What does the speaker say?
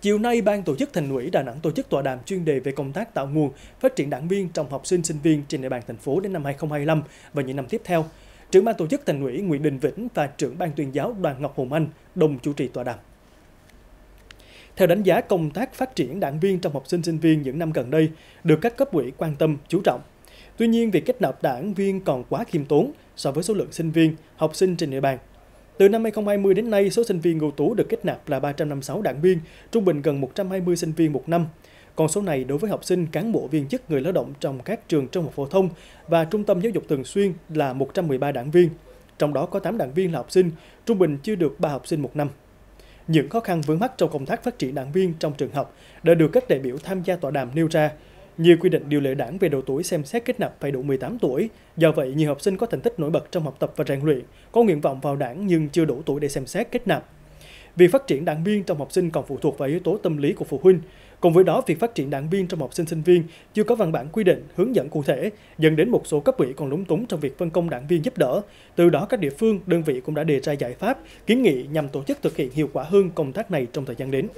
Chiều nay, Ban tổ chức Thành ủy Đà Nẵng tổ chức tọa đàm chuyên đề về công tác tạo nguồn, phát triển đảng viên trong học sinh sinh viên trên địa bàn thành phố đến năm 2025 và những năm tiếp theo. Trưởng ban tổ chức Thành ủy Nguyễn Đình Vĩnh và trưởng ban tuyên giáo Đoàn Ngọc hùng Anh đồng chủ trì tọa đàm. Theo đánh giá, công tác phát triển đảng viên trong học sinh sinh viên những năm gần đây được các cấp ủy quan tâm, chú trọng. Tuy nhiên, việc kết nạp đảng viên còn quá khiêm tốn so với số lượng sinh viên, học sinh trên địa bàn từ năm 2020 đến nay, số sinh viên ưu tú được kết nạp là 356 đảng viên, trung bình gần 120 sinh viên một năm. Con số này đối với học sinh, cán bộ viên chức, người lao động trong các trường trung học phổ thông và trung tâm giáo dục thường xuyên là 113 đảng viên. Trong đó có 8 đảng viên là học sinh, trung bình chưa được 3 học sinh một năm. Những khó khăn vướng mắt trong công tác phát triển đảng viên trong trường học đã được các đại biểu tham gia tọa đàm nêu ra, như quy định điều lệ đảng về độ tuổi xem xét kết nạp phải đủ 18 tuổi, do vậy nhiều học sinh có thành tích nổi bật trong học tập và rèn luyện, có nguyện vọng vào đảng nhưng chưa đủ tuổi để xem xét kết nạp. Việc phát triển đảng viên trong học sinh còn phụ thuộc vào yếu tố tâm lý của phụ huynh. Cùng với đó, việc phát triển đảng viên trong học sinh sinh viên chưa có văn bản quy định, hướng dẫn cụ thể, dẫn đến một số cấp ủy còn lúng túng trong việc phân công đảng viên giúp đỡ. Từ đó, các địa phương, đơn vị cũng đã đề ra giải pháp, kiến nghị nhằm tổ chức thực hiện hiệu quả hơn công tác này trong thời gian đến.